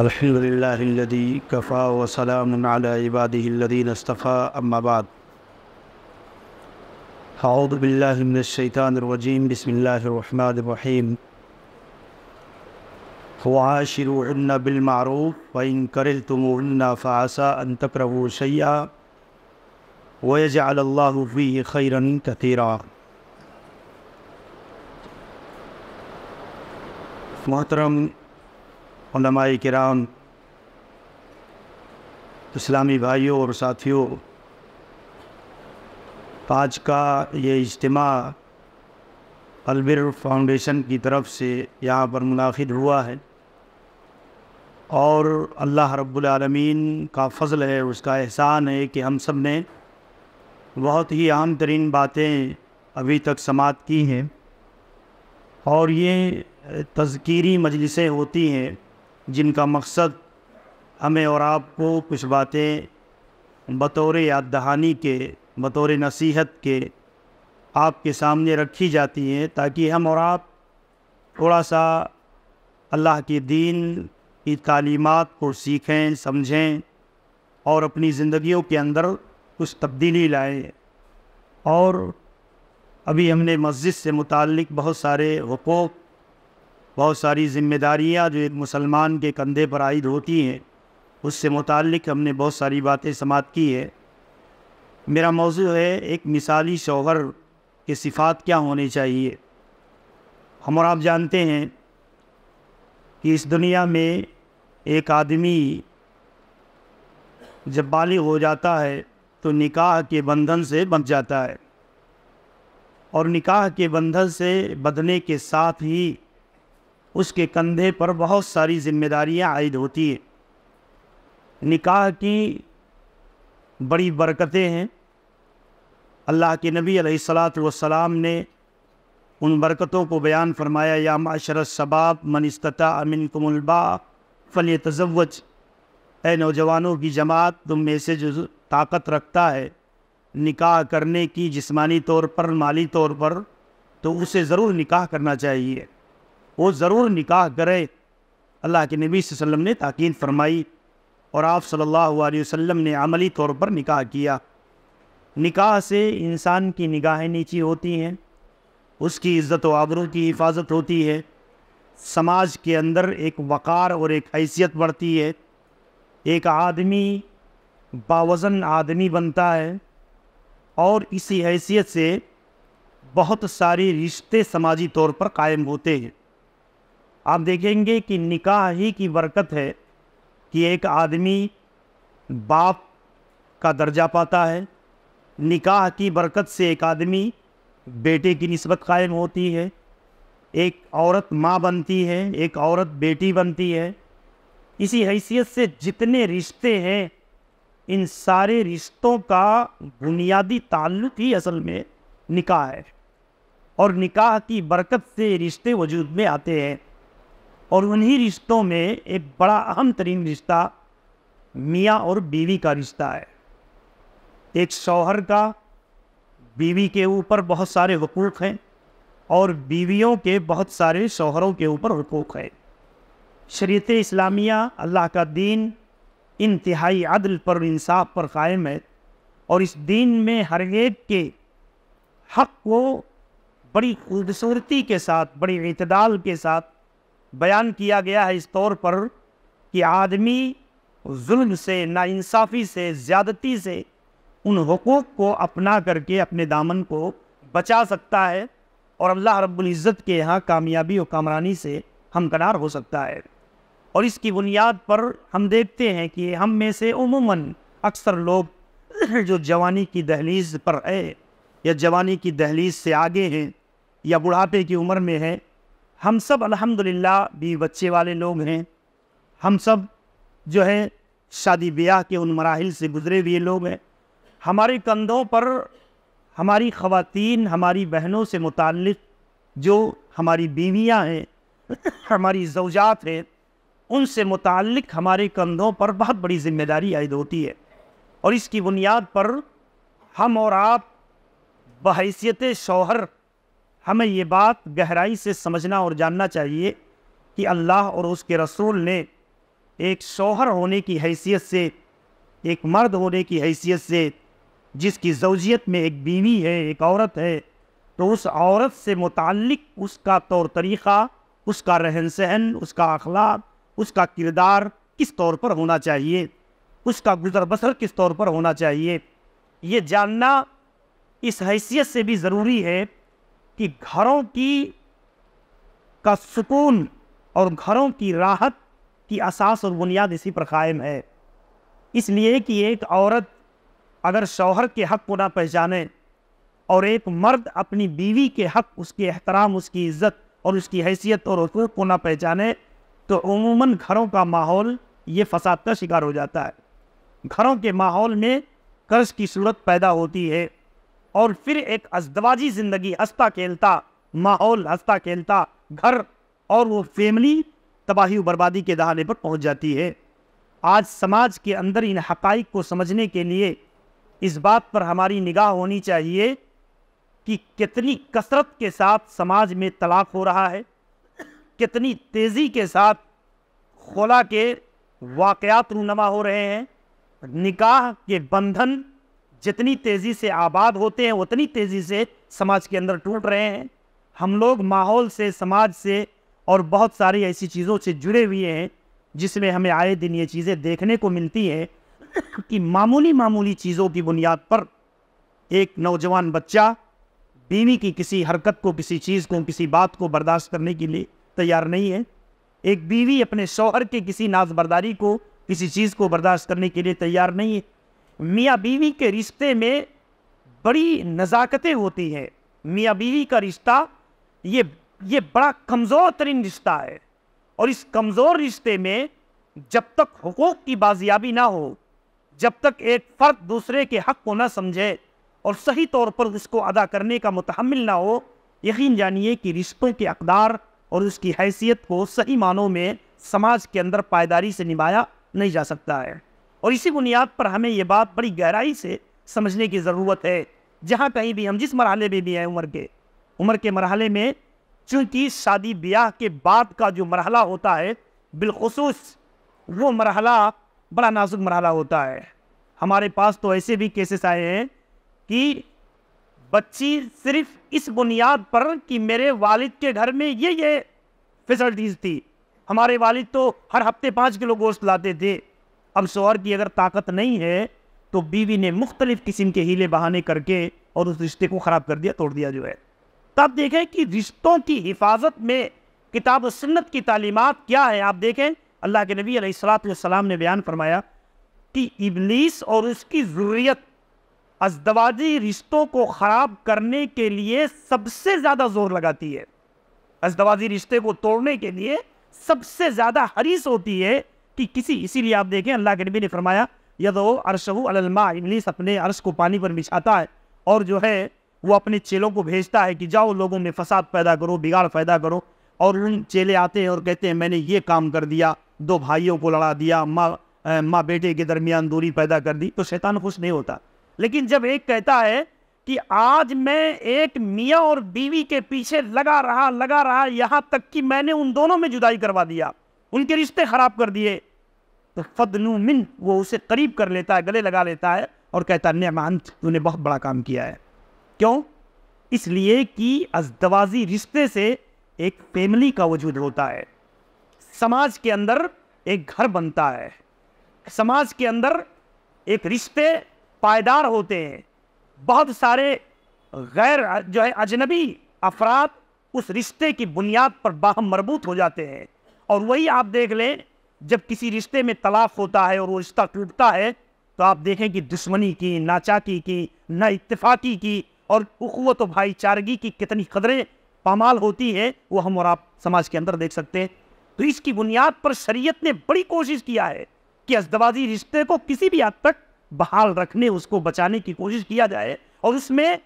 الحمد لله الذي كفى وسلام على عباده الذين اصطفى أما بعد أعوذ بالله من الشيطان الرجيم بسم الله الرحمن الرحيم وعاشروهن بالمعروف وإن كرهتموهن فعسى أن تكرهوا شيئا ويجعل الله فيه خيرا كثيرا محترم उलमाई किराम इस्लामी भाइयों और साथियों आज का ये इज्तम अलबिर फाउंडेशन की तरफ से यहाँ पर मुनद हुआ है और अल्लाह रब्लमीन का फ़ल है उसका एहसान है कि हम सब ने बहुत ही आम तरीन बातें अभी तक समाप्त की हैं और ये तस्करी मजलिसें होती हैं जिनका मकसद हमें और आपको कुछ बातें बतौर याद दहानी के बतौर नसीहत के आपके सामने रखी जाती हैं ताकि हम और आप थोड़ा सा अल्लाह के दीन की तालीमत को सीखें समझें और अपनी ज़िंदगियों के अंदर कुछ तब्दीली लाएं और अभी हमने मस्जिद से मुतल बहुत सारे हकूक़ बहुत सारी ज़िम्मेदारियाँ जो एक मुसलमान के कंधे पर आयद होती हैं उससे मुतक हमने बहुत सारी बातें समाप्त की है मेरा मौजू है एक मिसाली शोहर के सिफात क्या होने चाहिए हम और आप जानते हैं कि इस दुनिया में एक आदमी जब बालिग हो जाता है तो निकाह के बंधन से बच जाता है और निकाह के बंधन से बंधने के साथ ही उसके कंधे पर बहुत सारी जिम्मेदारियां आयद होती है निकाह की बड़ी बरकतें हैं अल्लाह के नबी अलैहिस्सलाम ने उन बरकतों को बयान फरमाया या माशर सबाब मनस्तता अमिन कुमलबा फल तजवज ए नौजवानों की जमात तुम में से जो ताकत रखता है निकाह करने की जिस्मानी तौर पर माली तौर पर तो उसे ज़रूर निकाह करना चाहिए वो ज़रूर निकाह करे अल्लाह के नबी वसम ने ताकीद फरमाई और आप सल्लल्लाहु अलैहि वसल्लम ने अमली तौर पर निकाह किया निकाह से इंसान की निगाहें नीची होती हैं उसकी इज़्ज़त व आबरू की हिफाजत होती है समाज के अंदर एक वक़ार और एक हैसियत बढ़ती है एक आदमी बावज़न आदमी बनता है और इसी हैसियत से बहुत सारे रिश्ते समाजी तौर पर कायम होते हैं आप देखेंगे कि निकाह ही की बरकत है कि एक आदमी बाप का दर्जा पाता है निकाह की बरकत से एक आदमी बेटे की नस्बत कायम होती है एक औरत माँ बनती है एक औरत बेटी बनती है इसी हैसियत से जितने रिश्ते हैं इन सारे रिश्तों का बुनियादी ताल्लुक ही असल में निकाह है और निकाह की बरकत से रिश्ते वजूद में आते हैं और उन्हीं रिश्तों में एक बड़ा अहम तरीन रिश्ता मियाँ और बीवी का रिश्ता है एक शौहर का बीवी के ऊपर बहुत सारे हकूक़ हैं और बीवियों के बहुत सारे शौहरों के ऊपर हकूक़ हैं शरीत इस्लामिया अल्लाह का दीन इंतहाई अदल पर इंसाफ पर कायम है और इस दीन में हर एक के हक़ को बड़ी खूबसूरती के साथ बड़े अतदाल के साथ बयान किया गया है इस तौर पर कि आदमी जुल्म से नाइंसाफ़ी से ज़्यादती से उन हकूक़ को अपना करके अपने दामन को बचा सकता है और अल्लाह रब्ज़त के यहाँ कामयाबी और कामरानी से हमकनार हो सकता है और इसकी बुनियाद पर हम देखते हैं कि हम में से उमूमन अक्सर लोग जो जवानी की दहलीज पर है या जवानी की दहलीज से आगे हैं या बुढ़ापे की उम्र में है हम सब अल्हम्दुलिल्लाह भी बच्चे वाले लोग हैं हम सब जो है शादी ब्याह के उन मराहल से गुज़रे हुए लोग हैं हमारे कंधों पर हमारी ख़वातीन हमारी बहनों से मुतल जो हमारी बीवियाँ हैं हमारी जवजात हैं उनसे मुतल हमारे कंधों पर बहुत बड़ी जिम्मेदारी आयद होती है और इसकी बुनियाद पर हम और आप बहैसियत शौहर हमें ये बात गहराई से समझना और जानना चाहिए कि अल्लाह और उसके रसूल ने एक शोहर होने की हैसियत से एक मर्द होने की हैसियत से जिसकी जोजियत में एक बीवी है एक औरत है तो उस औरत से मुतक उसका तौर तरीक़ा उसका रहन सहन उसका अखलाक उसका किरदार किस तौर पर होना चाहिए उसका गुजर बसर किस तौर पर होना चाहिए ये जानना इस हैसियत से भी ज़रूरी है कि घरों की का सुकून और घरों की राहत की असास और बुनियाद इसी पर कायम है इसलिए कि एक औरत अगर शौहर के हक़ को ना पहचाने और एक मर्द अपनी बीवी के हक़ उसके एहतराम उसकी इज़्ज़त और उसकी हैसियत और हकूक को ना पहचाने तो अमूमन घरों का माहौल ये फसाद का शिकार हो जाता है घरों के माहौल में कर्ज की सूरत पैदा होती है और फिर एक अजदवाजी ज़िंदगी हंसता खेलता माहौल हंसता खेलता घर और वो फैमिली तबाही बर्बादी के दहाने पर पहुंच जाती है आज समाज के अंदर इन हक़ को समझने के लिए इस बात पर हमारी निगाह होनी चाहिए कि कितनी कसरत के साथ समाज में तलाक हो रहा है कितनी तेज़ी के साथ खोला के वाक़ात रूनमा हो रहे हैं निकाह के बंधन जितनी तेज़ी से आबाद होते हैं उतनी तेज़ी से समाज के अंदर टूट रहे हैं हम लोग माहौल से समाज से और बहुत सारी ऐसी चीज़ों से जुड़े हुए हैं जिसमें हमें आए दिन ये चीज़ें देखने को मिलती हैं कि मामूली मामूली चीज़ों की बुनियाद पर एक नौजवान बच्चा बीवी की किसी हरकत को किसी चीज़ को किसी बात को बर्दाश्त करने के लिए तैयार नहीं है एक बीवी अपने शौहर के किसी नाजबरदारी को किसी चीज़ को बर्दाश्त करने के लिए तैयार नहीं है मियाँ बीवी के रिश्ते में बड़ी नज़ाकतें होती हैं मियाँ बीवी का रिश्ता ये ये बड़ा कमज़ोर तरीन रिश्ता है और इस कमज़ोर रिश्ते में जब तक हकूक़ की बाजियाबी ना हो जब तक एक फ़र्द दूसरे के हक़ को ना समझे और सही तौर पर उसको अदा करने का मुतहमल ना हो यकीन जानिए कि रिश्तों के अकदार और उसकी हैसियत को सही मानों में समाज के अंदर पायदारी से निभाया नहीं जा सकता है और इसी बुनियाद पर हमें ये बात बड़ी गहराई से समझने की ज़रूरत है जहाँ कहीं भी हम जिस मरहले में भी हैं उम्र के उम्र के मरहले में चूँकि शादी ब्याह के बाद का जो मरहला होता है बिलखसूस वो मरहला बड़ा नाजुक मरहला होता है हमारे पास तो ऐसे भी केसेस आए हैं कि बच्ची सिर्फ इस बुनियाद पर कि मेरे वालिद के घर में ये ये फैसलिटीज़ थी हमारे वालिद तो हर हफ्ते पाँच किलो गोश्त लाते थे अब शोहर की अगर ताकत नहीं है तो बीवी ने मुख्तलिफ किस्म के हीले बहाने करके और उस रिश्ते को ख़राब कर दिया तोड़ दिया जो है तब देखें कि रिश्तों की हिफाजत में किताब सन्नत की तालीमत क्या है आप देखें अल्लाह के नबी अलैहिस्सलाम ने बयान फरमाया कि इबलीस और उसकी ज़रूरीत अजदवाजी रिश्तों को ख़राब करने के लिए सबसे ज़्यादा जोर लगाती है अजदवाजी रिश्ते को तोड़ने के लिए सबसे ज़्यादा हरीस होती है कि किसी इसीलिए आप देखें अल्लाह के नबी ने फरमाया यद अरशहू अलमा इबलीस अपने अरश को पानी पर बिछाता है और जो है वो अपने चेलों को भेजता है कि जाओ लोगों में फसाद पैदा करो बिगाड़ पैदा करो और उन चेले आते हैं और कहते हैं मैंने ये काम कर दिया दो भाइयों को लड़ा दिया माँ माँ बेटे के दरमियान दूरी पैदा कर दी तो शैतान खुश नहीं होता लेकिन जब एक कहता है कि आज मैं एक मियाँ और बीवी के पीछे लगा रहा लगा रहा यहाँ तक कि मैंने उन दोनों में जुदाई करवा दिया उनके रिश्ते ख़राब कर दिए तो फदनू मिन वो उसे करीब कर लेता है गले लगा लेता है और कहता है नमांत तूने बहुत बड़ा काम किया है क्यों इसलिए कि अजदवाजी रिश्ते से एक फैमिली का वजूद होता है समाज के अंदर एक घर बनता है समाज के अंदर एक रिश्ते पायदार होते हैं बहुत सारे गैर जो है अजनबी अफराद उस रिश्ते की बुनियाद पर बाहम मरबूत हो जाते हैं और वही आप देख लें जब किसी रिश्ते में तलाफ होता है और वो रिश्ता टूटता है तो आप देखें कि दुश्मनी की नाचाकी की ना इतफाक़ी की और अखवत भाईचारगी की कितनी कदरें पामाल होती है वो हम और आप समाज के अंदर देख सकते हैं तो इसकी बुनियाद पर शरीयत ने बड़ी कोशिश किया है कि अजदबाजी रिश्ते को किसी भी हद तक बहाल रखने उसको बचाने की कोशिश किया जाए और उसमें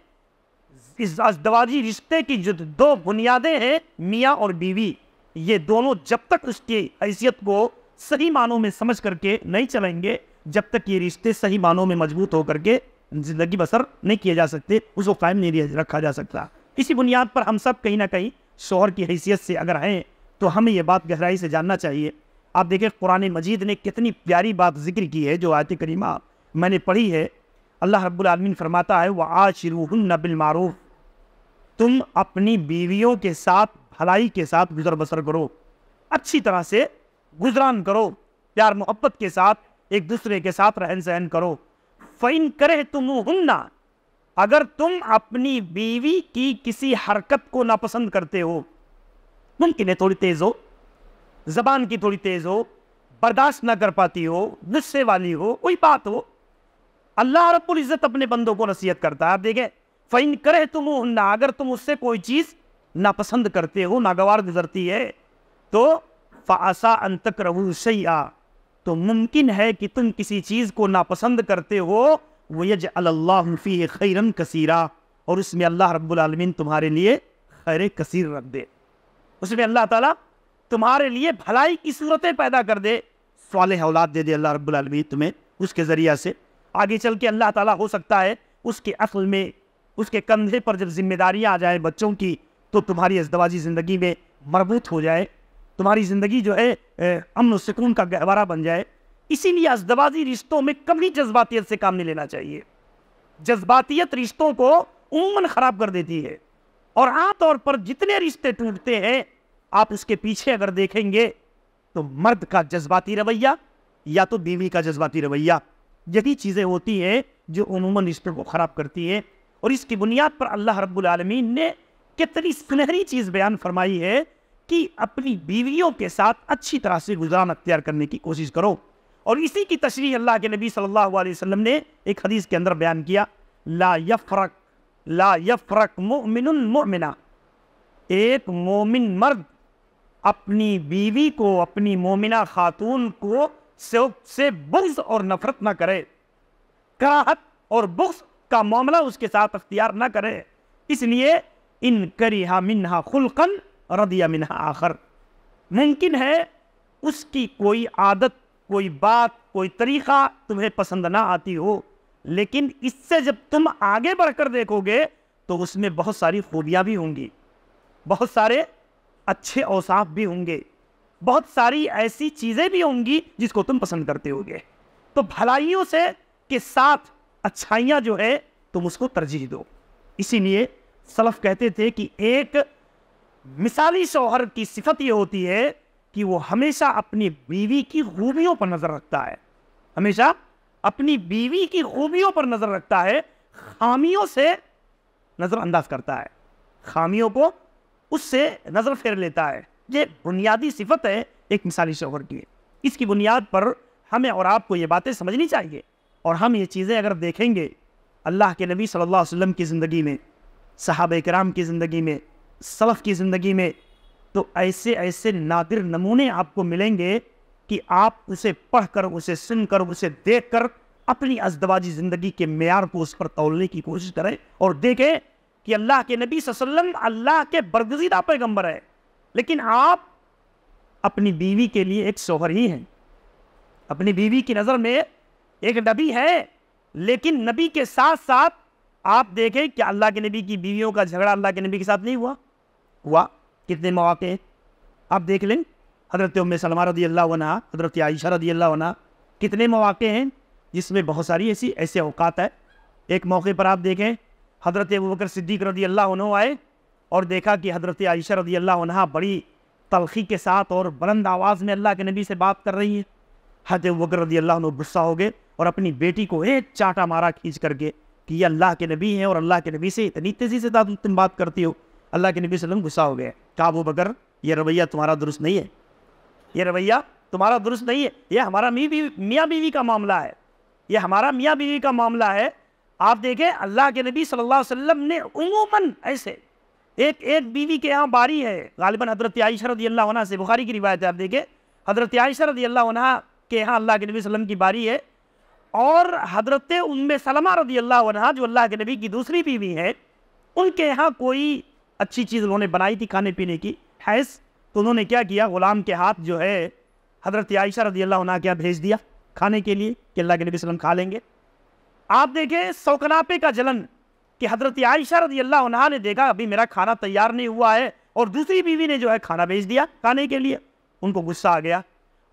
इस अजदवाजी रिश्ते की जो दो बुनियादें हैं मियाँ और बीवी ये दोनों जब तक उसकी हैसियत को सही मानों में समझ करके नहीं चलेंगे जब तक ये रिश्ते सही मानों में मजबूत होकर के ज़िंदगी बसर नहीं किए जा सकते उसको कायम नहीं रखा जा सकता इसी बुनियाद पर हम सब कहीं ना कहीं शोहर की हैसियत से अगर हैं तो हमें यह बात गहराई से जानना चाहिए आप देखें कुरान मजीद ने कितनी प्यारी बात जिक्र की है जो आयत करीमा मैंने पढ़ी है अल्लाह रब्बुलमीन फरमाता है वह आशिरून बिलमारूफ तुम अपनी बीवियों के साथ भलाई के साथ गुजर बसर करो अच्छी तरह से गुजरान करो प्यार मोहब्बत के साथ एक दूसरे के साथ रहन सहन करो फ़ैन करे तुम अगर तुम अपनी बीवी की किसी हरकत को नापसंद करते हो मुमकिन है थोड़ी तेज़ हो ज़बान की थोड़ी तेज़ हो बर्दाश्त ना कर पाती हो गुस्से वाली हो कोई बात हो अल्लाह रब्बुल इज़्ज़त अपने बंदों को नसीहत करता है आप देखें फ़ैन करे तुम हन्ना अगर तुम उससे कोई चीज़ नापसंद करते हो नागवार गुजरती है तो फ़ासा अंतक रहू सैया तो मुमकिन है कि तुम किसी चीज़ को नापसंद करते हो वो यज अल्लाफ़ी खैरन कसीरा और उसमें अल्लाह रब्बुलमिन तुम्हारे लिए खैर कसीर रख दे उसमें अल्लाह ताला तुम्हारे लिए भलाई की सूरतें पैदा कर दे साल औलाद दे दे अल्लाह रब्बुलमिन तुम्हें उसके ज़रिया से आगे चल के अल्लाह ताली हो सकता है उसके असल में उसके कंधे पर जब जिम्मेदारियाँ आ जाए बच्चों की तो तुम्हारी अजदवाजी ज़िंदगी में मरबूत हो जाए तुम्हारी ज़िंदगी जो है अमन सुकून का गहवारा बन जाए इसीलिए अजदबाजी रिश्तों में कभी जज्बातीत से काम नहीं लेना चाहिए जज्बातीत रिश्तों को उमूमन ख़राब कर देती है और आमतौर पर जितने रिश्ते टूटते हैं आप इसके पीछे अगर देखेंगे तो मर्द का जज्बाती रवैया या तो बीवी का जज्बाती रवैया यही चीज़ें होती हैं जो उमूमन रिश्तों को ख़राब करती है और इसकी बुनियाद पर अल्लाह रब्बुल आलमीन ने कितनी सुनहरी चीज़ बयान फरमाई है कि अपनी बीवियों के साथ अच्छी तरह से गुजरान अख्तियार करने की कोशिश करो और इसी की तशरी अल्लाह के नबी सल्लल्लाहु अलैहि वसल्लम ने एक हदीस के अंदर बयान किया ला यफरक ला यफरक मोमिना एक मोमिन मर्द अपनी बीवी को अपनी मोमिना खातून को से बुग्स और नफरत ना करे कराहत और बुग्स का मामला उसके साथ अख्तियार ना करे इसलिए इन मिन हा खुलकन रदिया मिन आखर मुमकिन है उसकी कोई आदत कोई बात कोई तरीक़ा तुम्हें पसंद ना आती हो लेकिन इससे जब तुम आगे बढ़कर देखोगे तो उसमें बहुत सारी खूबियाँ भी होंगी बहुत सारे अच्छे औसाफ भी होंगे बहुत सारी ऐसी चीज़ें भी होंगी जिसको तुम पसंद करते होगे तो भलाइयों से के साथ अच्छाइयाँ जो है तुम उसको तरजीह दो इसीलिए सलफ़ कहते थे कि एक मिसाली शोहर की सिफत ये होती है कि वो हमेशा अपनी बीवी की खूबियों पर नज़र रखता है हमेशा अपनी बीवी की खूबियों पर नज़र रखता है खामियों से नज़रअंदाज करता है खामियों को उससे नज़र फेर लेता है ये बुनियादी सिफत है एक मिसाली शोहर की इसकी बुनियाद पर हमें और आपको ये बातें समझनी चाहिए और हम ये चीज़ें अगर देखेंगे अल्लाह के नबी सल्लल्लाहु अलैहि वसल्लम की ज़िंदगी में सहाब कराम की ज़िंदगी में सलफ़ की ज़िंदगी में तो ऐसे ऐसे नादिर नमूने आपको मिलेंगे कि आप उसे पढ़ कर उसे सुन कर उसे देख कर अपनी अजदवाजी ज़िंदगी के मैार को उस पर तोलने की कोशिश करें और देखें कि अल्लाह के नबी वसल्लम अल्लाह के बरगजीदा पैगम्बर है लेकिन आप अपनी बीवी के लिए एक शोहर ही हैं अपनी बीवी की नज़र में एक नबी है लेकिन नबी के साथ साथ आप देखें कि अल्लाह के नबी की बीवियों का झगड़ा अल्लाह के नबी के साथ नहीं हुआ हुआ कितने मौाक़े आप देख लें हज़रत उम सलमा रदी अल्लाह हज़रत आयशा रदी अल्लाह कितने मौाक़े हैं जिसमें बहुत सारी ऐसी ऐसे अवकात है एक मौके पर आप देखें हज़रत अबू बकर सिद्दीक रदी अल्लाह आए और देखा कि हज़रत आयशा रदी अल्लाह बड़ी तलखी के साथ और बुलंद आवाज़ में अल्लाह के नबी से बात कर रही है हज़रत अबू बकर रदी अल्लाह गुस्सा हो गए और अपनी बेटी को एक चाटा मारा खींच करके कि ये अल्लाह के नबी हैं और अल्लाह के नबी से इतनी तेज़ी से तुम बात करती हो अल्लाह के नबी वसल्लम गुस्सा हो गए कहा अबू बकर यह रवैया तुम्हारा दुरुस्त नहीं है यह रवैया तुम्हारा दुरुस्त नहीं है यह हमारा मी बीवी मियाँ बीवी का मामला है यह हमारा मियाँ बीवी का मामला है आप देखें अल्लाह के नबी सल्लल्लाहु अलैहि वसल्लम ने उमूमन ऐसे एक एक बीवी के यहाँ बारी है गालिबा हज़रत आयशा अल्लाह से बुखारी की रिवायत है आप देखें हज़रत आयशा अल्लाह के यहाँ अल्लाह के नबी वसम की बारी है और हज़रत उम सलमा रदी अल्लाह जो अल्लाह के नबी की दूसरी बीवी है उनके यहाँ कोई अच्छी चीज़ उन्होंने बनाई थी खाने पीने की हैस तो उन्होंने क्या किया ग़ुलाम के हाथ जो है हज़रत आयशा रजी अल्लाह के क्या भेज दिया खाने के लिए कि अल्लाह के नबी वसल्लम खा लेंगे आप देखें सौकनापे का जलन कि हज़रत आयशा रजी अल्लाह ने देखा अभी मेरा खाना तैयार नहीं हुआ है और दूसरी बीवी ने जो है खाना भेज दिया खाने के लिए उनको गुस्सा आ गया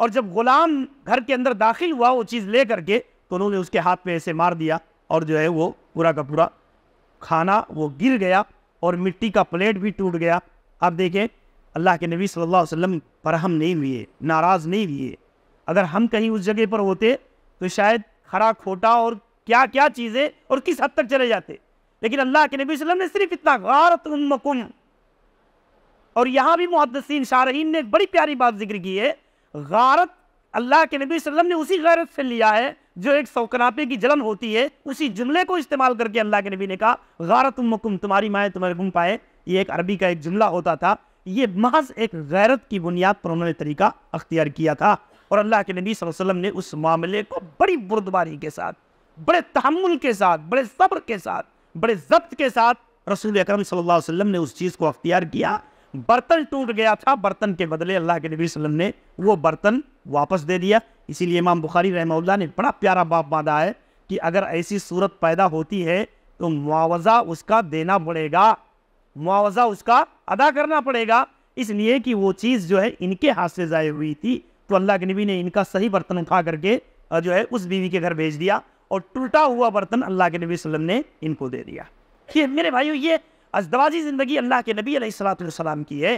और जब ग़ुलाम घर के अंदर दाखिल हुआ वो चीज़ ले करके तो उन्होंने उसके हाथ में ऐसे मार दिया और जो है वो पूरा का पूरा खाना वो गिर गया और मिट्टी का प्लेट भी टूट गया अब देखें अल्लाह के नबी सल्लल्लाहु अलैहि वसल्लम पर हम नहीं हुए नाराज़ नहीं हुए अगर हम कहीं उस जगह पर होते तो शायद खरा खोटा और क्या क्या चीज़ें और किस हद तक चले जाते लेकिन अल्लाह के नबी वसल्लम ने सिर्फ इतना गारत और यहाँ भी मुहदसिन शारहीन ने एक बड़ी प्यारी बात जिक्र की है गारत अल्लाह के नबी वसल्लम ने उसी गैरत से लिया है जो एक सौकनापे की जलन होती है उसी जुमले को इस्तेमाल करके अल्लाह के नबी ने कहा तुम मकुम तुम्हारी माए तुम्हारे गुम पाए ये एक अरबी का एक जुमला होता था ये महज एक गैरत की बुनियाद पर उन्होंने तरीका अख्तियार किया था और अल्लाह के नबी वसल्लम ने उस मामले को बड़ी बुरदबारी के साथ बड़े तहमुल के साथ बड़े सब्र के साथ बड़े जब्त के साथ रसूल अक्रम सल्लल्लाहु अलैहि वसल्लम ने उस चीज़ को अख्तियार किया बर्तन टूट गया था बर्तन के बदले अल्लाह के नबी वसल्लम ने वो बर्तन वापस दे दिया इसीलिए इमाम बुखारी रहमल्ला ने बड़ा प्यारा बाप बांधा है कि अगर ऐसी सूरत पैदा होती है तो मुआवजा उसका देना पड़ेगा मुआवजा उसका अदा करना पड़ेगा इसलिए कि वो चीज़ जो है इनके हाथ से ज़ाय हुई थी तो अल्लाह के नबी ने इनका सही बर्तन उठा करके जो है उस बीवी के घर भेज दिया और टूटा हुआ बर्तन अल्लाह के नबी वसल्लम ने इनको दे दिया ये मेरे भाइयों ये अजदवाजी ज़िंदगी अल्लाह के नबी सलाम की है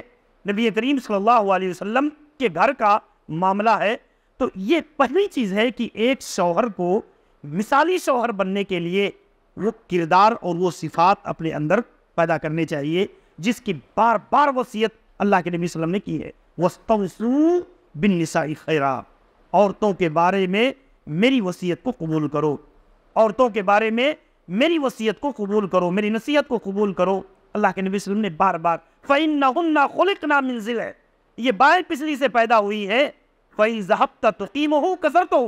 नबी करीम सल्लल्लाहु अलैहि वसल्लम के घर का मामला है तो ये पहली चीज़ है कि एक शौहर को मिसाली शौहर बनने के लिए वो किरदार और वो सिफात अपने अंदर पैदा करने चाहिए जिसकी बार बार वसीयत अल्लाह के नबी वसल्लम ने की है वस्तु बिन निसाई खैरा औरतों के बारे में मेरी वसीयत को कबूल करो औरतों के बारे में मेरी वसीयत को कबूल करो मेरी नसीहत को कबूल करो अल्लाह के नबी वसल्लम ने बार बार फ़ैन ना खुलिक ना मंजिल है ये बाएँ पिछली से पैदा हुई है फ़ैन जहब तकीम हो कसर तो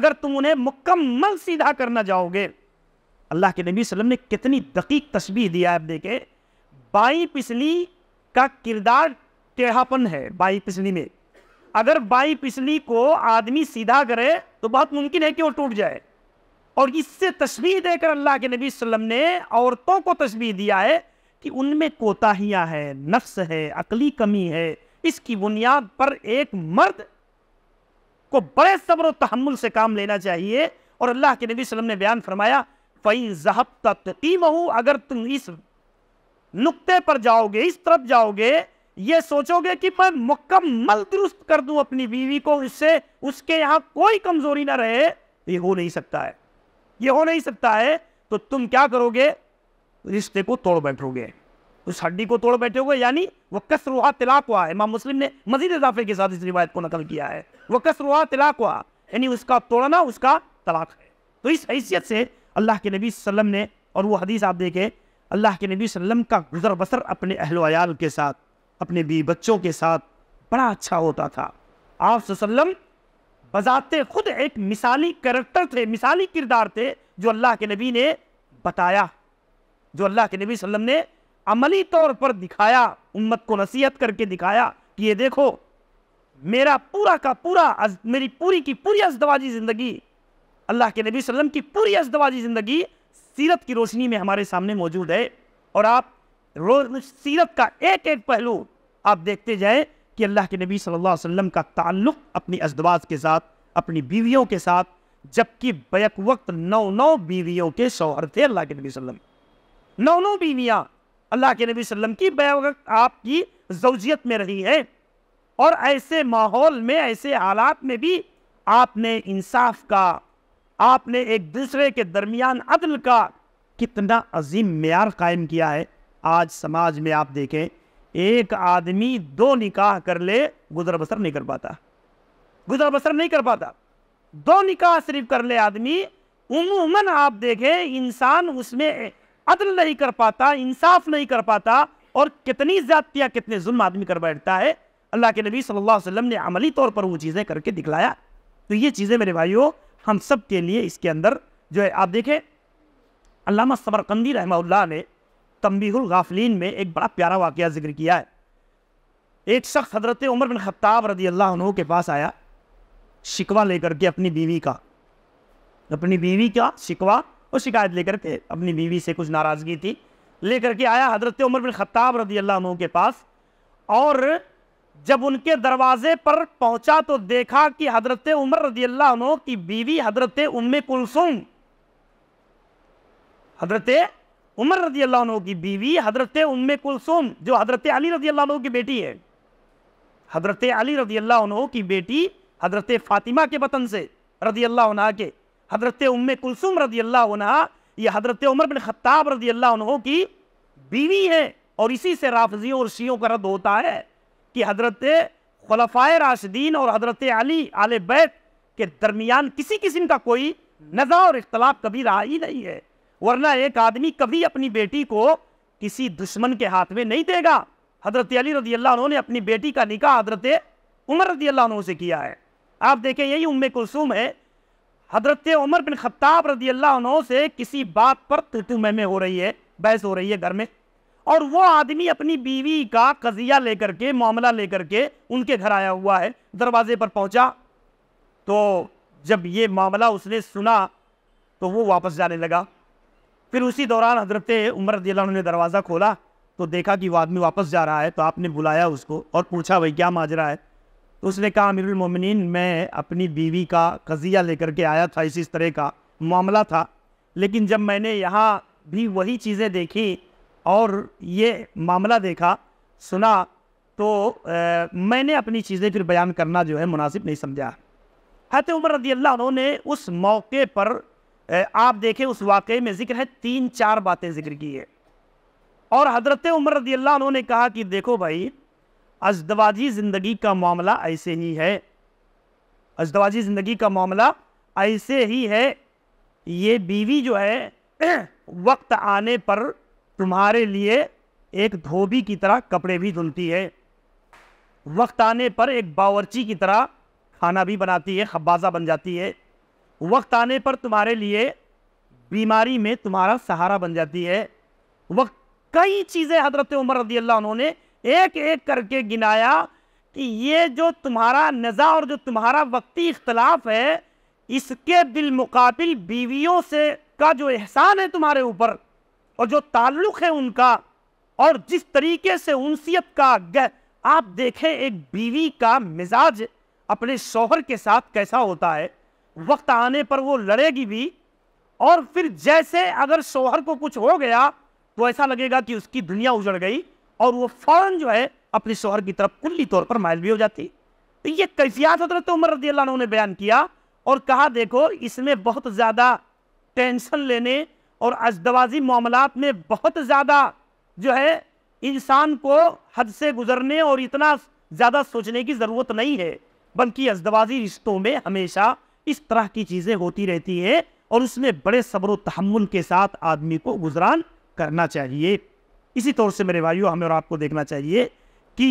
अगर तुम उन्हें मुकम्मल सीधा करना जाओगे अल्लाह के नबी वसल्लम ने कितनी दकीक तस्वीर दिया आप देखे बाई पिछली का किरदार टेढ़ापन है बाई पिछली में अगर बाई पिछली को आदमी सीधा करे तो बहुत मुमकिन है कि वो टूट जाए और इससे तस्वीर देकर अल्लाह के नबी वसल्लम ने औरतों को तस्वीर दिया है कि उनमें कोताहियाँ हैं नफ्स है अकली कमी है इसकी बुनियाद पर एक मर्द को बड़े सब्र तहमुल से काम लेना चाहिए और अल्लाह के नबी वसल्लम ने बयान फरमाया फ़ई जहब तकीम हूँ अगर तुम इस नुक्ते पर जाओगे इस तरफ जाओगे ये सोचोगे कि मैं मुकम्मल दुरुस्त कर दूं अपनी बीवी को इससे उसके यहाँ कोई कमज़ोरी ना रहे ये हो नहीं सकता है ये हो नहीं सकता है तो तुम क्या करोगे रिश्ते को तोड़ बैठोगे उस हड्डी को तोड़ बैठोगे यानी वह कसरुआ तिलाक हुआ है इमाम मुस्लिम ने मजीद इजाफे के साथ इस रिवायत को नकल किया है वह कसरुआ तिलाक हुआ यानी उसका तोड़ना उसका तलाक है तो इस हैसियत से अल्लाह के नबी वसम ने और वो हदीस आप देखें अल्लाह के नबी वसम का गुजर बसर अपने अहल के साथ अपने बी बच्चों के साथ बड़ा अच्छा होता था आप बजाते खुद एक मिसाली करेक्टर थे मिसाली किरदार थे जो अल्लाह के नबी ने बताया जो अल्लाह के नबी वसल्लम ने अमली तौर पर दिखाया उम्मत को नसीहत करके दिखाया कि ये देखो मेरा पूरा का पूरा अज, मेरी पूरी की पूरी अजदवाजी ज़िंदगी अल्लाह के नबी वसल्लम की पूरी अजदवाजी ज़िंदगी सीरत की रोशनी में हमारे सामने मौजूद है और आप रोज सीरत का एक एक पहलू आप देखते जाए कि अल्लाह के नबी सल्लल्लाहु अलैहि वसल्लम का ताल्लुक़ अपनी अजदवाज के साथ अपनी बीवियों के साथ जबकि बैक वक्त नौ नौ बीवियों के शौहर थे अल्लाह के नबी वसल्लम नौ नौ बीवियाँ अल्लाह के नबी वसल्लम की बैक वक्त आपकी जोजियत में रही हैं और ऐसे माहौल में ऐसे हालात में भी आपने इंसाफ का आपने एक दूसरे के दरमियान अदल का कितना अजीम मैार कायम किया है आज समाज में आप देखें एक आदमी दो निकाह कर ले गुजर बसर नहीं कर पाता गुजर बसर नहीं कर पाता दो निकाह सिर्फ कर ले आदमी उमूमन आप देखें इंसान उसमें अदल नहीं कर पाता इंसाफ नहीं कर पाता और कितनी ज़्यादतियाँ कितने जुल्म आदमी कर बैठता है अल्लाह के नबी सल्लल्लाहु अलैहि वसल्लम ने अमली तौर पर वो चीज़ें करके दिखलाया तो ये चीज़ें मेरे भाइयों हम सब के लिए इसके अंदर जो है आप देखें अलामा समरकंदी रहमा ने तम्बीहुल गाफलिन में एक बड़ा प्यारा वाक़ जिक्र किया है एक शख्स हजरत उमर बिन खत्ताब रदी अल्लाह के पास आया शिकवा लेकर के अपनी बीवी का अपनी बीवी का शिकवा और शिकायत लेकर के अपनी बीवी से कुछ नाराज़गी थी लेकर के आया हजरत उमर बिन खत्ताब रदी अल्लाह के पास और जब उनके दरवाजे पर पहुंचा तो देखा कि हजरत उमर रजी अल्लाह की बीवी हजरत उम कुलसुम हजरत उमर रजी अल्लाह की बीवी हजरत उम्मे कुलसुम जो हजरत अली रजी अल्लाह की बेटी है हजरत अली रजी अल्लाह की बेटी हजरत फ़ातिमा के वतन से रजी अल्लाह के हजरत उम्मे कुलसुम रजी अल्लाह ये हजरत उमर बिन खत्ताब रजी अल्लाह की बीवी है और इसी से राफजियों और शियों का रद्द होता है कि हजरत खलफाए राशिदीन और हजरत अली आल बैत के दरमियान किसी किस्म का कोई नज़ा और इख्तलाफ कभी रहा ही नहीं है वरना एक आदमी कभी अपनी बेटी को किसी दुश्मन के हाथ में नहीं देगा हजरत अली रजी अल्लाह ने अपनी बेटी का निकाह हजरत उमर रजी अल्लाह से किया है आप देखें यही उम कुलसुम है हजरत उमर बिन खत्ताब रजी अल्लाह से किसी बात पर में हो रही है बहस हो रही है घर में और वो आदमी अपनी बीवी का कजिया लेकर के मामला लेकर के उनके घर आया हुआ है दरवाजे पर पहुंचा तो जब ये मामला उसने सुना तो वो वापस जाने लगा फिर उसी दौरान हजरत उमर रजील्ला ने दरवाज़ा खोला तो देखा कि वो आदमी वापस जा रहा है तो आपने बुलाया उसको और पूछा भाई क्या माजरा है तो उसने कहा मोमिनीन मैं अपनी बीवी का कजिया लेकर के आया था इसी तरह का मामला था लेकिन जब मैंने यहाँ भी वही चीज़ें देखी और ये मामला देखा सुना तो आ, मैंने अपनी चीज़ें फिर बयान करना जो है मुनासिब नहीं समझा हत उमर रदी अल्लाह उन्होंने उस मौके पर आप देखें उस वाक़े में जिक्र है तीन चार बातें जिक्र की है और हजरत उमर रदील्ला अल्लाह उन्होंने कहा कि देखो भाई अजदवाजी ज़िंदगी का मामला ऐसे ही है अजदवाजी ज़िंदगी का मामला ऐसे ही है ये बीवी जो है वक्त आने पर तुम्हारे लिए एक धोबी की तरह कपड़े भी धुलती है वक्त आने पर एक बावर्ची की तरह खाना भी बनाती है खबाजा बन जाती है वक्त आने पर तुम्हारे लिए बीमारी में तुम्हारा सहारा बन जाती है वक्त कई चीज़ें हजरत उमर रदी अल्लाह उन्होंने एक एक करके गिनाया कि ये जो तुम्हारा नज़ा और जो तुम्हारा वक्ती इख्तलाफ है इसके बिलमुकाबिल बीवियों से का जो एहसान है तुम्हारे ऊपर और जो ताल्लुक़ है उनका और जिस तरीके से उनसीत का आप देखें एक बीवी का मिजाज अपने शोहर के साथ कैसा होता है वक्त आने पर वो लड़ेगी भी और फिर जैसे अगर शोहर को कुछ हो गया तो ऐसा लगेगा कि उसकी दुनिया उजड़ गई और वो फौरन जो है अपने शोहर की तरफ कुल्ली तौर पर मायल भी हो जाती तो ये कैफियात हजरत उमर रजी अल्लाह ने बयान किया और कहा देखो इसमें बहुत ज़्यादा टेंशन लेने और अजदवाजी मामला में बहुत ज़्यादा जो है इंसान को हद से गुजरने और इतना ज़्यादा सोचने की ज़रूरत नहीं है बल्कि अजदवाजी रिश्तों में हमेशा इस तरह की चीज़ें होती रहती है और उसमें बड़े सब्र तहमुल के साथ आदमी को गुजरान करना चाहिए इसी तौर से मेरे भाइयों हमें और आपको देखना चाहिए कि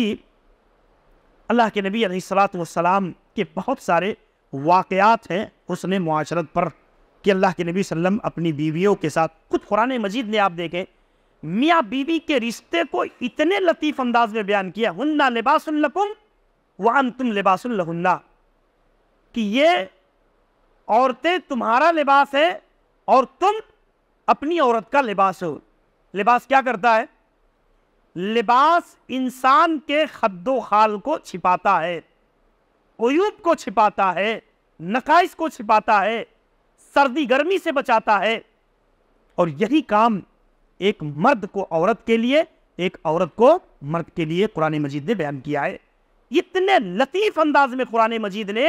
अल्लाह के नबी सलाम के बहुत सारे वाक़ात हैं उसने माशरत पर कि अल्लाह के नबी वसल्लम अपनी बीवियों के साथ खुद कुरान मजीद ने आप देखें मियाँ बीवी के रिश्ते को इतने लतीफ़ अंदाज में बयान किया हन्ना लिबासुल्लकुम वन तुम कि ये औरतें तुम्हारा लिबास है और तुम अपनी औरत का लिबास हो लिबास क्या करता है लिबास इंसान के खद्दो खाल को छिपाता है अयूब को छिपाता है नकाइश को छिपाता है सर्दी गर्मी से बचाता है और यही काम एक मर्द को औरत के लिए एक औरत को मर्द के लिए कुरान मजीद ने बयान किया है इतने लतीफ़ अंदाज में कुरान मजीद ने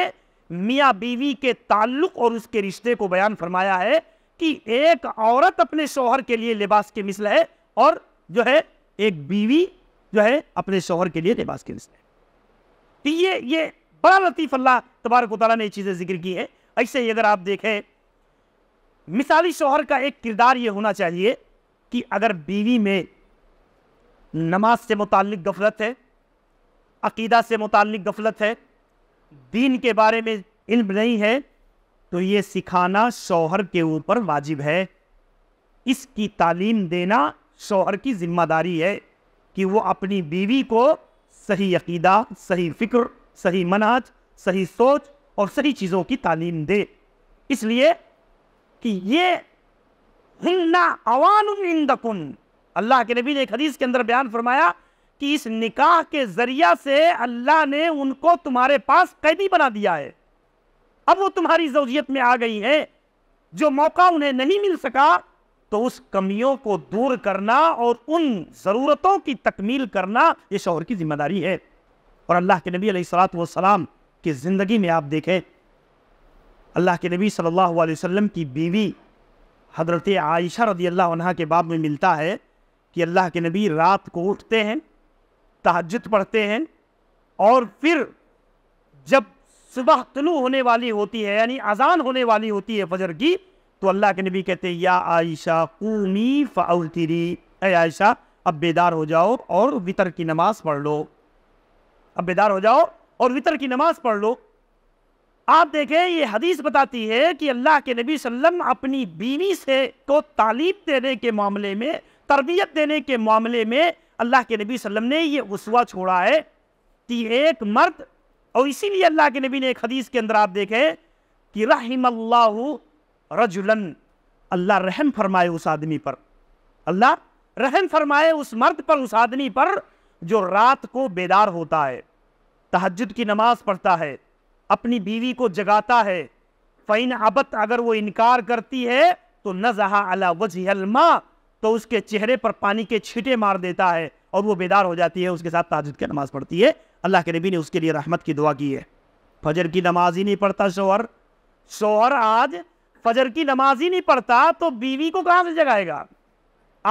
मियाँ बीवी के ताल्लुक और उसके रिश्ते को बयान फरमाया है कि एक औरत अपने शोहर के लिए लिबास के मिसल है और जो है एक बीवी जो है अपने शोहर के लिए लिबास के मिसल है तो ये ये बड़ा लतीफ़ अल्लाह तबारक ताली ने ये चीज़ें जिक्र की है ऐसे ही अगर आप देखें मिसाली शोहर का एक किरदार ये होना चाहिए कि अगर बीवी में नमाज से मुतल गफलत है अकीदा से मुतल गफलत है दीन के बारे में इल्म नहीं है तो ये सिखाना शौहर के ऊपर वाजिब है इसकी तालीम देना शौहर की जिम्मेदारी है कि वो अपनी बीवी को सही अकीदा सही फ़िक्र सही मनाज सही सोच और सही चीज़ों की तालीम दे इसलिए कि ये हिन्ना अवान इंदकुन अल्लाह के नबी ने एक हदीस के अंदर बयान फरमाया कि इस निकाह के ज़रिया से अल्लाह ने उनको तुम्हारे पास कैदी बना दिया है अब वो तुम्हारी जोजियत में आ गई है जो मौका उन्हें नहीं मिल सका तो उस कमियों को दूर करना और उन ज़रूरतों की तकमील करना ये शोहर की जिम्मेदारी है और अल्लाह के नबी सलाम की ज़िंदगी में आप देखें अल्लाह के नबी सल्लल्लाहु अलैहि वसल्लम की बीवी हजरत आयशा रदी अल्लाह के बाद में मिलता है कि अल्लाह के नबी रात को उठते हैं तहजद पढ़ते हैं और फिर जब सुबह तलु होने वाली होती है यानी अजान होने वाली होती है फजर की तो अल्लाह के नबी कहते हैं या आयशा कूमी फ़ाउतरी अय आयशा अब बेदार हो जाओ और वितर की नमाज़ पढ़ लो अब बेदार हो जाओ और वितर की नमाज़ पढ़ लो आप देखें ये हदीस बताती है कि अल्लाह के नबी सल्लम अपनी बीवी से को तालीब देने के मामले में तरबियत देने के मामले में अल्लाह के नबी वसल्लम ने ये गुस्वा छोड़ा है कि एक मर्द और इसीलिए अल्लाह के नबी ने एक हदीस के अंदर आप देखें कि रहम रजुलन अल्लाह रहम फरमाए उस आदमी पर अल्लाह रहम फरमाए उस मर्द पर उस आदमी पर जो रात को बेदार होता है तहजद की नमाज़ पढ़ता है अपनी बीवी को जगाता है फ़ैन अबत अगर वो इनकार करती है तो नजहा अला वजहलमा तो उसके चेहरे पर पानी के छीटे मार देता है और वो बेदार हो जाती है उसके साथ ताजुद की नमाज़ पढ़ती है अल्लाह के नबी ने उसके लिए रहमत की दुआ की है फजर की नमाज ही नहीं पढ़ता शोहर शोहर आज फजर की नमाज ही नहीं पढ़ता तो बीवी को कहाँ से जगाएगा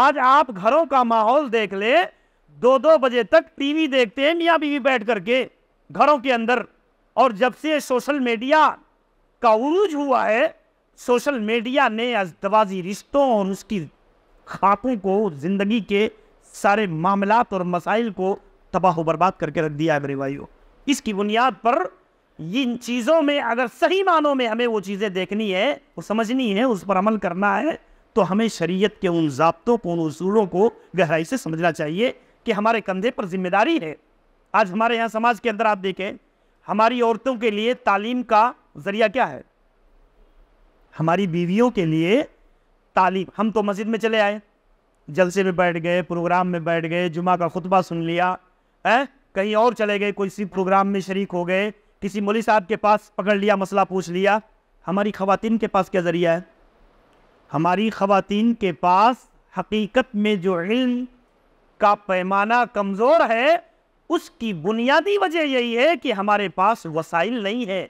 आज आप घरों का माहौल देख ले दो दो बजे तक टीवी देखते हैं मियाँ बीवी बैठ करके घरों के अंदर और जब से सोशल मीडिया का उरूज हुआ है सोशल मीडिया ने अजतवाजी रिश्तों और उसकी खातों को ज़िंदगी के सारे मामलात और मसाइल को तबाह बर्बाद करके रख दिया है मेरे भाइयों इसकी बुनियाद पर इन चीज़ों में अगर सही मानों में हमें वो चीज़ें देखनी है वो समझनी है उस पर अमल करना है तो हमें शरीयत के उन जबतों को उन असूलों को गहराई से समझना चाहिए कि हमारे कंधे पर जिम्मेदारी है आज हमारे यहाँ समाज के अंदर आप देखें हमारी औरतों के लिए तालीम का जरिया क्या है हमारी बीवियों के लिए तालीम हम तो मस्जिद में चले आए जलसे में बैठ गए प्रोग्राम में बैठ गए जुमा का खुतबा सुन लिया है कहीं और चले गए सी प्रोग्राम में शरीक हो गए किसी मोली साहब के पास पकड़ लिया मसला पूछ लिया हमारी खवातीन के पास क्या ज़रिया है हमारी खवातीन के पास हकीकत में जो इल्म का पैमाना कमज़ोर है उसकी बुनियादी वजह यही है कि हमारे पास वसाइल नहीं है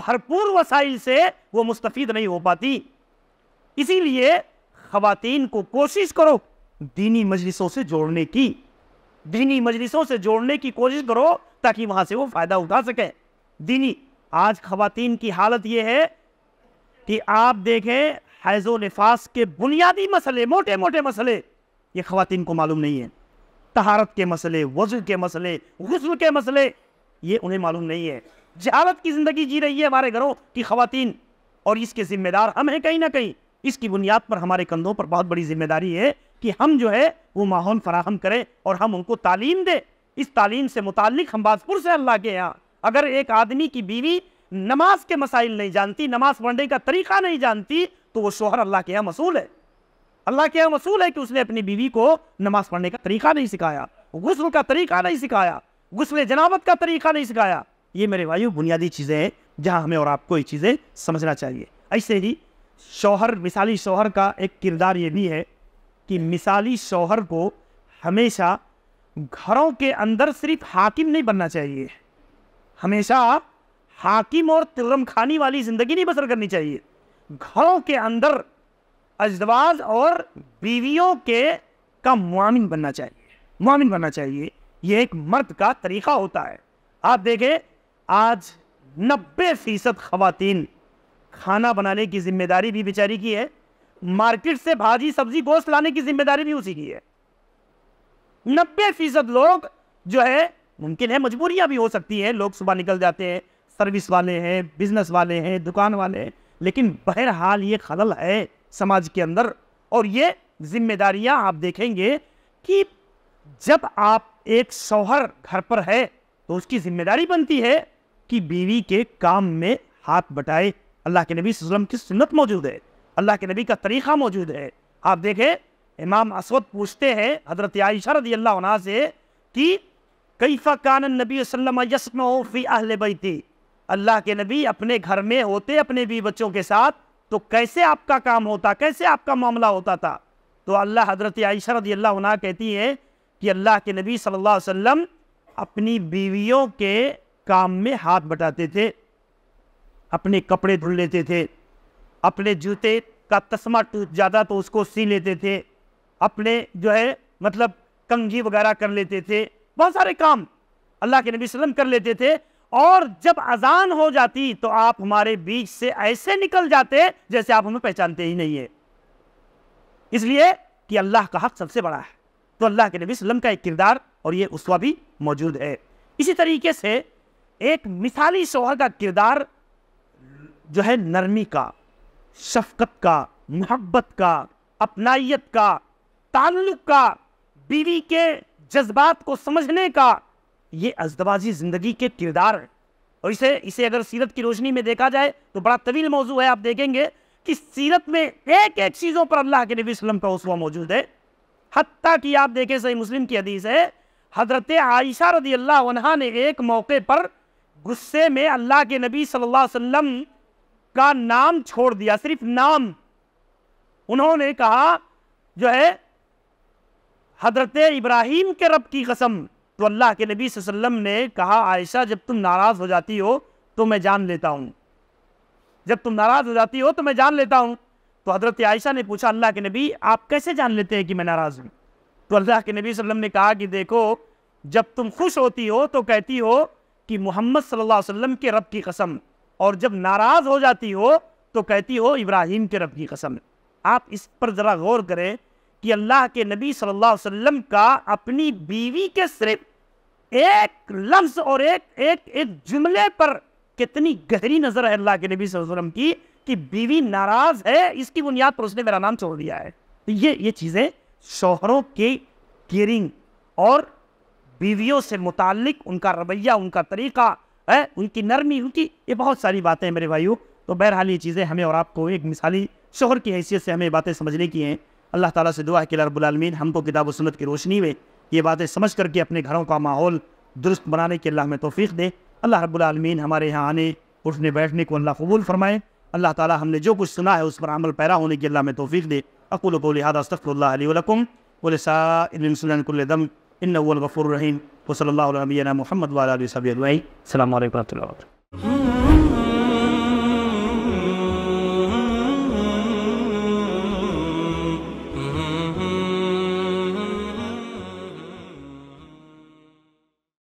भरपूर वसाइल से वो मुस्तफ़ नहीं हो पाती इसीलिए खातन को कोशिश करो दीनी मजलिसों से जोड़ने की दीनी मजलिसों से जोड़ने की कोशिश करो ताकि वहाँ से वो फ़ायदा उठा सकें दीनी आज खातन की हालत यह है कि आप देखें हैज़ो नफास के बुनियादी मसले मोटे मोटे मसले ये खातन को मालूम नहीं है तहारत के मसले वजू के मसले गसल के मसले ये उन्हें मालूम नहीं है जहालत की ज़िंदगी जी रही है हमारे घरों की खातन और इसके ज़िम्मेदार हम हैं कहीं ना कहीं इसकी बुनियाद पर हमारे कंधों पर बहुत बड़ी जिम्मेदारी है कि हम जो है वो माहौल फराहम करें और हम उनको तालीम दें इस तालीम से मुतल बाजपुर से अल्लाह के यहाँ अगर एक आदमी की बीवी नमाज के मसाइल नहीं जानती नमाज पढ़ने का तरीका नहीं जानती तो वो शोहर अल्लाह के यहाँ मसूल है अल्लाह के यहाँ मसूल है कि उसने अपनी बीवी को नमाज पढ़ने का तरीका नहीं सिखाया गुसल का तरीका नहीं सिखाया गुसल जनाबत का तरीका नहीं सिखाया ये मेरे भाई बुनियादी चीज़ें हैं जहाँ हमें और आपको ये चीज़ें समझना चाहिए ऐसे ही शौहर मिसाली शौहर का एक किरदार ये भी है कि मिसाली शौहर को हमेशा घरों के अंदर सिर्फ हाकिम नहीं बनना चाहिए हमेशा हाकिम और तिलम खानी वाली ज़िंदगी नहीं बसर करनी चाहिए घरों के अंदर अजवाज और बीवियों के का मामिन बनना चाहिए मामिन बनना चाहिए ये एक मर्द का तरीक़ा होता है आप देखें आज नब्बे फ़ीसद ख़वातीन खाना बनाने की जिम्मेदारी भी बेचारी की है मार्केट से भाजी सब्जी गोश्त लाने की जिम्मेदारी भी उसी की है नब्बे फीसद लोग जो है मुमकिन है मजबूरियां भी हो सकती हैं लोग सुबह निकल जाते हैं सर्विस वाले हैं बिजनेस वाले हैं दुकान वाले हैं लेकिन बहरहाल ये खलल है समाज के अंदर और ये जिम्मेदारियां आप देखेंगे कि जब आप एक शौहर घर पर है तो उसकी जिम्मेदारी बनती है कि बीवी के काम में हाथ बटाए अल्लाह के नबी वसम की सुन्नत मौजूद है अल्लाह के नबी का तरीक़ा मौजूद है आप देखें इमाम असवद पूछते हैं हज़रत आयशा रदी अल्लाह से कि कैफ़ा कान नबी वसम फ़ी अहल बैती अल्लाह के नबी अपने घर में होते अपने बी बच्चों के साथ तो कैसे आपका काम होता कैसे आपका मामला होता था तो अल्लाह हज़रत आयशा रदी अल्लाह कहती है कि अल्लाह के नबी सल्लल्लाहु वसम अपनी बीवियों के काम में हाथ बटाते थे अपने कपड़े धुल लेते थे अपने जूते का तस्मा टूट जाता तो उसको सी लेते थे अपने जो है मतलब कंघी वगैरह कर लेते थे बहुत सारे काम अल्लाह के नबी वसल्लम कर लेते थे और जब अजान हो जाती तो आप हमारे बीच से ऐसे निकल जाते जैसे आप हमें पहचानते ही नहीं है इसलिए कि अल्लाह का हक सबसे बड़ा है तो अल्लाह के नबी वसल्लम का एक किरदार और ये उसवा भी मौजूद है इसी तरीके से एक मिसाली शोहर का किरदार जो है नरमी का शफकत का मोहब्बत का अपनाइत का ताल्लुक का बीवी के जज्बात को समझने का ये अजदबाजी ज़िंदगी के किरदार है और इसे इसे अगर सीरत की रोशनी में देखा जाए तो बड़ा तवील मौजू है आप देखेंगे कि सीरत में एक एक चीज़ों पर अल्लाह के नबी वसलम का उसवा मौजूद है हती कि आप देखें सही मुस्लिम की हदीस है हज़रत आयशा रदी अल्लाह ने एक मौके पर गुस्से में अल्लाह के नबी सल्लल्लाहु अलैहि वसल्लम का नाम छोड़ दिया सिर्फ नाम उन्होंने कहा जो है हजरत इब्राहिम के रब की कसम तो अल्लाह के नबी वसल्लम ने कहा आयशा जब तुम नाराज़ हो जाती हो तो मैं जान लेता हूँ जब तुम नाराज़ हो जाती हो तो मैं जान लेता हूँ तो हज़रत आयशा ने पूछा अल्लाह के नबी आप कैसे जान लेते हैं कि मैं नाराज़ हूँ तो अल्लाह के नबी वसल्लम ने कहा कि देखो जब तुम खुश होती हो तो कहती हो कि मोहम्मद सल्लल्लाहु के रब की कसम और जब नाराज़ हो जाती हो तो कहती हो इब्राहिम के रब की कसम आप इस पर ज़रा गौर करें कि अल्लाह के नबी सल्लल्लाहु अलैहि वसल्लम का अपनी बीवी के सिर्फ एक लफ्ज़ और एक एक एक जुमले पर कितनी गहरी नज़र है अल्लाह के नबी वसल्लम की कि बीवी नाराज़ है इसकी बुनियाद पर उसने मेरा नाम छोड़ दिया है तो ये ये चीज़ें शोहरों के केयरिंग और बीवियों से मुतल उनका रवैया उनका तरीक़ा है उनकी नरमी उनकी ये बहुत सारी बातें हैं मेरे भाइयों तो बहरहाल ये चीज़ें हमें और आपको एक मिसाली शोहर की हैसियत से हमें बातें समझने की हैं अल्लाह ताला से दुआ है कि रबालमीन हमको किताब सुनत की रोशनी में ये बातें समझ करके अपने घरों का माहौल दुरुस्त बनाने के अल्लाह में तोफ़ी दे अल्लाह रबालमीन हमारे यहाँ आने उठने बैठने को अल्लाह कबूल फरमाए अल्लाह ताली हमने जो कुछ सुना है उस पर अमल पैरा होने की अल्लाह में तोफ़ी दे अकुल को लिहाजा अस्तफ़ल्लाकुम वलसाकुल्दम इन गफ़ुर وصلى الله على نبينا محمد وعلى اله وصحبه اجمعين السلام عليكم ورحمه الله وبركاته